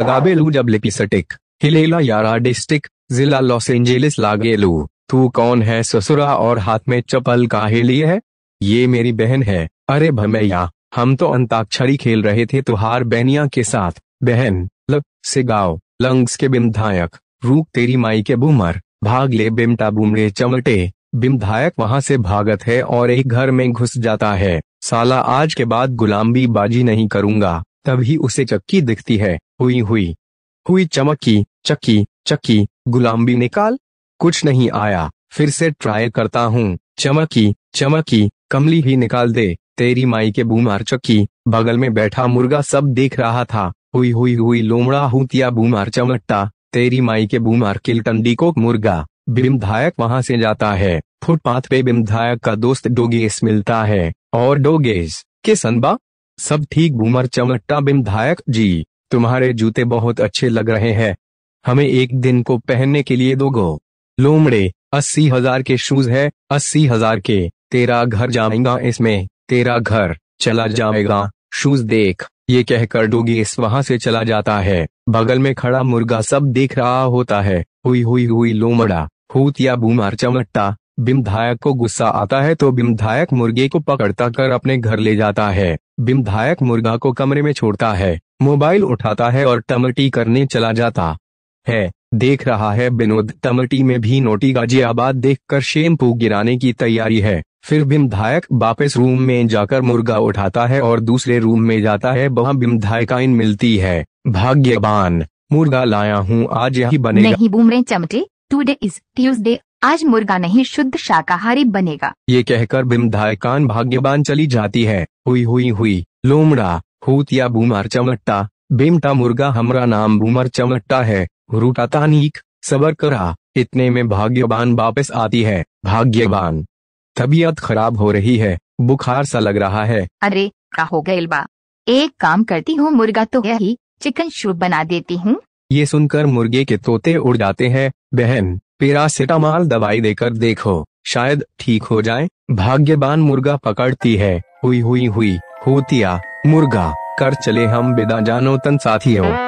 लगाबेलू डब्लिपिसटिक हिलेला यारा डिस्टिक जिला लॉस एंजेलिस लागेलू तू कौन है ससुरा और हाथ में चपल का हिली है ये मेरी बहन है अरे भमैया हम तो अंताक्षरी खेल रहे थे तुहार बहनिया के साथ बहन ल से गाओ लंग्स के बिमधायक रूक तेरी माई के बूमर भाग ले बिमटा बुमरे चमटे बिमधायक वहां से भागत है और एक घर में घुस जाता है साला आज के बाद गुलाम बाजी नहीं करूंगा तभी उसे चक्की दिखती है हुई हुई हुई चमकी चक्की चक्की गुलाम भी निकाल कुछ नहीं आया फिर से ट्राई करता हूँ चमकी चमकी कमली ही निकाल दे तेरी माई के बूमार चक्की बगल में बैठा मुर्गा सब देख रहा था हुई हुई हुई लोमड़ा हूतिया बूमार चमकता तेरी माई के बूमार किलटंडी को मुर्गा बिमधायक वहां से जाता है फुटपाथ पे बिमधायक का दोस्त डोगेस मिलता है और डोगेस के सनबा सब ठीक बूमर चमट्टा बिमधायक जी तुम्हारे जूते बहुत अच्छे लग रहे हैं हमें एक दिन को पहनने के लिए दोगो लोमड़े अस्सी हजार के शूज है अस्सी हजार के तेरा घर जाएगा इसमें तेरा घर चला जाएगा शूज देख ये कहकर इस वहां से चला जाता है बगल में खड़ा मुर्गा सब देख रहा होता है हुई हुई हुई लोमड़ा हूत या बूमार बिम बिमधायक को गुस्सा आता है तो बिमधायक मुर्गे को पकड़ता कर अपने घर ले जाता है बिमधायक मुर्गा को कमरे में छोड़ता है मोबाइल उठाता है और टमटी करने चला जाता है देख रहा है विनोद टमटी में भी नोटी गाजियाबाद देखकर शैम्पू गिराने की तैयारी है फिर भीमधायक वापस रूम में जाकर मुर्गा उठाता है और दूसरे रूम में जाता है वहाँ भीमधायकाइन मिलती है भाग्यवान मुर्गा लाया हूँ आज यही बनेगा नहीं बुमरे चमटे टुडे इज ट्यूसडे आज मुर्गा नहीं शुद्ध शाकाहारी बनेगा ये कहकर बिमधायकान भाग्यवान चली जाती है हुई हुई हुई लोमड़ा या बूमर चमट्टा बेमटा मुर्गा हमरा नाम बूमर चमट्टा है रूटा तानीक सबर करा इतने में भाग्यवान वापस आती है भाग्यवान तबीयत खराब हो रही है बुखार सा लग रहा है अरे क्या हो गए एक काम करती हूँ मुर्गा तो है ही चिकन शूप बना देती हूँ ये सुनकर मुर्गे के तोते उड़ जाते हैं बहन पेरासिटामॉल दवाई देकर देखो शायद ठीक हो जाए भाग्यवान मुर्गा पकड़ती है हुई हुई हुई होतिया मुर्गा कर चले हम बिदा जानो तन साथियों